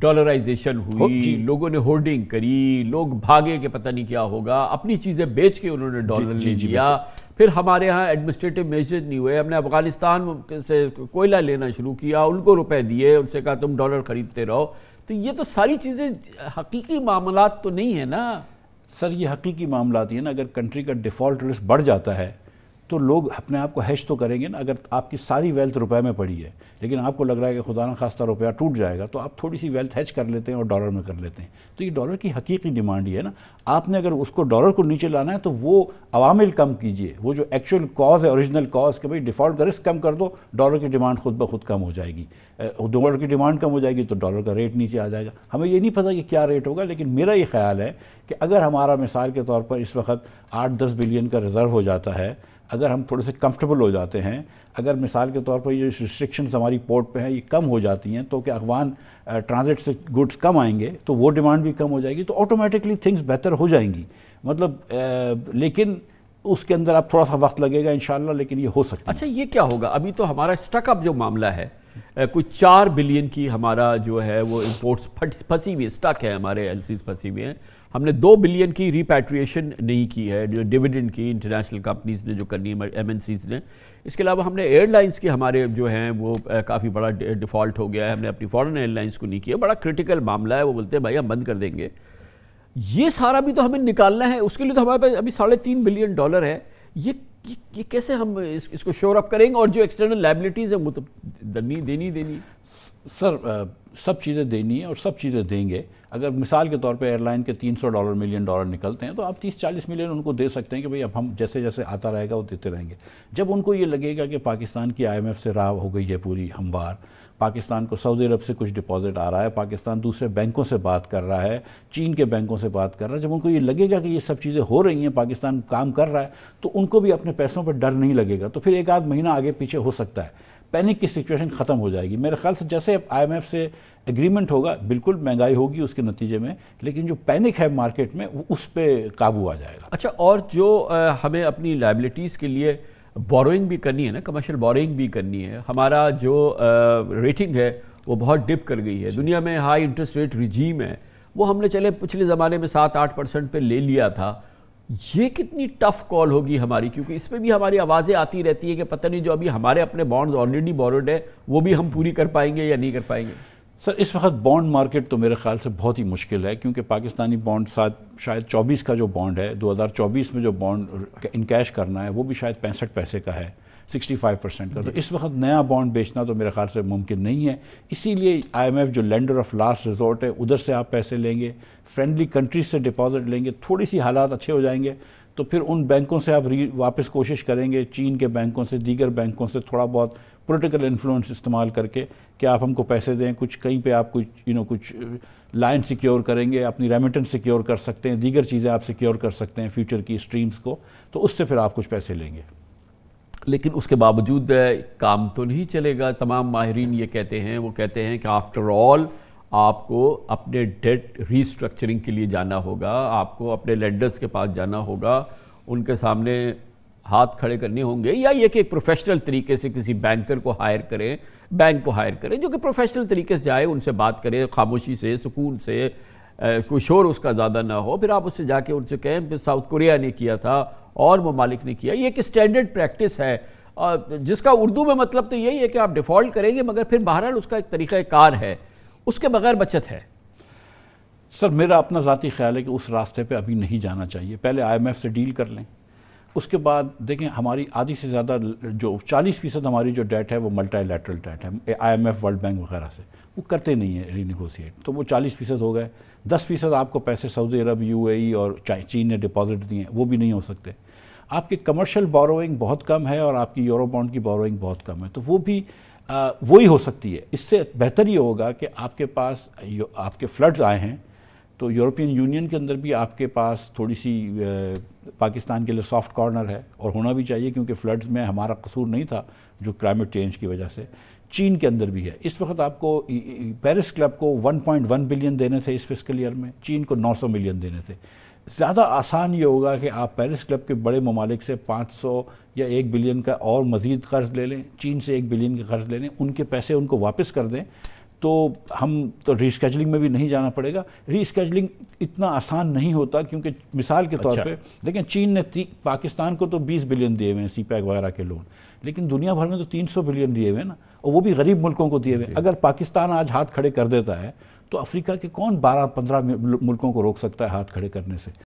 Dollarisation हुई लोगों ने होर्डिंग करी लोग भागे के पता नहीं क्या होगा अपनी चीज़ें बेच के उन्होंने डॉलर ले लिया फिर हमारे यहाँ एडमिनिस्ट्रेटिव मेजर नहीं हुए हमने अफगानिस्तान से कोयला लेना शुरू किया उनको रुपए दिए उनसे कहा तुम डॉलर खरीदते रहो तो ये तो सारी चीज़ें हकीकी मामला तो नहीं है ना सर ये हकीकी मामला है ना अगर कंट्री का डिफ़ॉल्ट रिस्क बढ़ जाता है तो लोग अपने आप को हैश तो करेंगे ना अगर आपकी सारी वेल्थ रुपए में पड़ी है लेकिन आपको लग रहा है कि खुदा ना खास्ता रुपया टूट जाएगा तो आप थोड़ी सी वेल्थ हैच कर लेते हैं और डॉलर में कर लेते हैं तो ये डॉलर की हकीकी डिमांड ही है ना आपने अगर उसको डॉलर को नीचे लाना है तो वो अवामिल कम कीजिए वो जो एक्चुअल कॉज है ओरिजिनल कॉज कि भाई डिफ़ॉल्ट का रिस्क कम कर दो डॉलर की डिमांड खुद ब खुद कम हो जाएगी डॉलर की डिमांड कम हो जाएगी तो डॉलर का रेट नीचे आ जाएगा हमें ये नहीं पता कि क्या रेट होगा लेकिन मेरा ये ख्याल है कि अगर हमारा मिसाल के तौर पर इस वक्त आठ दस बिलियन का रिज़र्व हो जाता है अगर हम थोड़े से कंफर्टेबल हो जाते हैं अगर मिसाल के तौर पर ये रिस्ट्रिक्शन हमारी पोर्ट पे हैं ये कम हो जाती हैं तो कि अफगान ट्रांजिट से गुड्स कम आएंगे तो वो डिमांड भी कम हो जाएगी तो ऑटोमेटिकली थिंग्स बेहतर हो जाएंगी मतलब लेकिन उसके अंदर आप थोड़ा सा वक्त लगेगा इन लेकिन ये हो सकता है अच्छा ये क्या होगा अभी तो हमारा स्टकअप जो मामला है कोई चार बिलियन की हमारा जो है वो इम्पोर्ट्स फंसी हुई स्टक है हमारे एल फंसी हुई हैं हमने दो बिलियन की रिपेट्रिएशन नहीं की है जो डिविडेंड की इंटरनेशनल कंपनीज ने जो करनी है एम ने इसके अलावा हमने एयरलाइंस के हमारे जो हैं वो काफ़ी बड़ा डिफ़ॉल्ट हो गया है हमने अपनी फ़ॉरन एयरलाइंस को नहीं किया बड़ा क्रिटिकल मामला है वो बोलते हैं भाई हम बंद कर देंगे ये सारा भी तो हमें निकालना है उसके लिए तो हमारे पास अभी साढ़े तीन बिलियन डॉलर है ये ये, ये कैसे हम इस, इसको शोर अप करेंगे और जो एक्सटर्नल लाइबिलिटीज़ हैं वो तो देनी देनी देनी सर सब चीज़ें देनी है और सब चीज़ें देंगे अगर मिसाल के तौर पे एयरलाइन के 300 डॉलर मिलियन डॉलर निकलते हैं तो आप 30-40 मिलियन उनको दे सकते हैं कि भाई अब हम जैसे जैसे आता रहेगा वो देते रहेंगे जब उनको ये लगेगा कि पाकिस्तान की आईएमएफ से राह हो गई है पूरी हमवार पाकिस्तान को सऊदी अरब से कुछ डिपॉजिट आ रहा है पाकिस्तान दूसरे बैंकों से बात कर रहा है चीन के बैंकों से बात कर रहा है जब उनको ये लगेगा कि ये सब चीज़ें हो रही हैं पाकिस्तान काम कर रहा है तो उनको भी अपने पैसों पर डर नहीं लगेगा तो फिर एक आध महीना आगे पीछे हो सकता है पैनिक की सिचुएशन ख़त्म हो जाएगी मेरे ख्याल से जैसे आईएमएफ से एग्रीमेंट होगा बिल्कुल महंगाई होगी उसके नतीजे में लेकिन जो पैनिक है मार्केट में वो उस पर काबू आ जाएगा अच्छा और जो हमें अपनी लाइबिलिटीज़ के लिए बोरोइंग भी करनी है ना कमर्शियल बोरोइंग भी करनी है हमारा जो रेटिंग है वो बहुत डिप कर गई है दुनिया में हाई इंटरेस्ट रेट रिजीम है वो हमने चले पिछले ज़माने में सात आठ परसेंट पर ले लिया था ये कितनी टफ कॉल होगी हमारी क्योंकि इसमें भी हमारी आवाज़ें आती रहती है कि पता नहीं जो अभी हमारे अपने बॉन्ड्स ऑलरेडी बॉर्ड है वो भी हम पूरी कर पाएंगे या नहीं कर पाएंगे सर इस वक्त बॉन्ड मार्केट तो मेरे ख्याल से बहुत ही मुश्किल है क्योंकि पाकिस्तानी बॉन्ड साथ शायद 24 का जो बॉन्ड है 2024 में जो बॉन्ड इनकेश करना है वो भी शायद पैंसठ पैसे का है 65 परसेंट का तो इस वक्त नया बॉन्ड बेचना तो मेरे ख्याल से मुमकिन नहीं है इसीलिए आईएमएफ जो लेंडर ऑफ लास्ट रिजॉर्ट है उधर से आप पैसे लेंगे फ्रेंडली कंट्रीज से डिपॉजिट लेंगे थोड़ी सी हालात अच्छे हो जाएंगे तो फिर उन बैंकों से आप वापस कोशिश करेंगे चीन के बैंकों से दीगर बैंकों से थोड़ा बहुत पोलिटिकल इन्फ्लुंस इस्तेमाल करके कि आप हमको पैसे दें कुछ कहीं पर आप कुछ यू नो कुछ लाइन uh, सिक्योर करेंगे अपनी रेमिटेंस सिक्योर कर सकते हैं दीगर चीज़ें आप सिक्योर कर सकते हैं फ्यूचर की स्ट्रीम्स को तो उससे फिर आप कुछ पैसे लेंगे लेकिन उसके बावजूद काम तो नहीं चलेगा तमाम माहरीन ये कहते हैं वो कहते हैं कि आफ्टर ऑल आपको अपने डेट रीस्ट्रक्चरिंग के लिए जाना होगा आपको अपने लेंडर्स के पास जाना होगा उनके सामने हाथ खड़े करने होंगे या ये कि एक प्रोफेशनल तरीके से किसी बैंकर को हायर करें बैंक को हायर करें जो कि प्रोफेशनल तरीके से जाए उनसे बात करें खामोशी से सुकून से कोई शोर उसका ज़्यादा ना हो फिर आप उससे जाके उनसे कहें साउथ कोरिया ने किया था और ममालिक ने किया ये एक स्टैंडर्ड प्रैक्टिस है जिसका उर्दू में मतलब तो यही है कि आप डिफ़ॉल्ट करेंगे मगर फिर बहरहाल उसका एक तरीक़ार है उसके बगैर बचत है सर मेरा अपना ज़ाती ख्याल है कि उस रास्ते पे अभी नहीं जाना चाहिए पहले आईएमएफ से डील कर लें उसके बाद देखें हमारी आधी से ज़्यादा जो 40 फीसद हमारी जो डेट है वो मल्टा लेटरल डेट है आईएमएफ वर्ल्ड बैंक वगैरह से वो करते नहीं है रीनिगोशिएट तो वो 40 फीसद हो गए 10 फीसद आपको पैसे सऊदी अरब यूएई e और चीन ने डिपॉजिट दिए हैं वो भी नहीं हो सकते आपके कमर्शियल बोरोइंग बहुत कम है और आपकी यूरो बॉन्ड की बोरोइंग बहुत कम है तो वो भी वही हो सकती है इससे बेहतर ये होगा कि आपके पास आपके फ्लड्स आए हैं तो यूरोपियन यूनियन के अंदर भी आपके पास थोड़ी सी पाकिस्तान के लिए सॉफ्ट कॉर्नर है और होना भी चाहिए क्योंकि फ्लड्स में हमारा कसूर नहीं था जो क्लाइमेट चेंज की वजह से चीन के अंदर भी है इस वक्त आपको पेरिस क्लब को 1.1 बिलियन देने थे इस फिजिकल ईयर में चीन को 900 मिलियन देने थे ज़्यादा आसान ये होगा कि आप पेरिस क्लब के बड़े ममालिक से 500 या एक बिलियन का और मज़ीद कर्ज़ ले लें चीन से एक बिलियन का कर्ज़ ले लें उनके पैसे उनको वापस कर दें तो हम तो रीस्केजलिंग में भी नहीं जाना पड़ेगा रीस्केजलिंग इतना आसान नहीं होता क्योंकि मिसाल के तौर अच्छा। पे लेकिन चीन ने पाकिस्तान को तो 20 बिलियन दिए हुए हैं सी पैक वगैरह के लोन लेकिन दुनिया भर में तो 300 बिलियन दिए हुए हैं ना और वो भी गरीब मुल्कों को दिए हुए अगर पाकिस्तान आज हाथ खड़े कर देता है तो अफ्रीका के कौन 12-15 मुल्कों को रोक सकता है हाथ खड़े करने से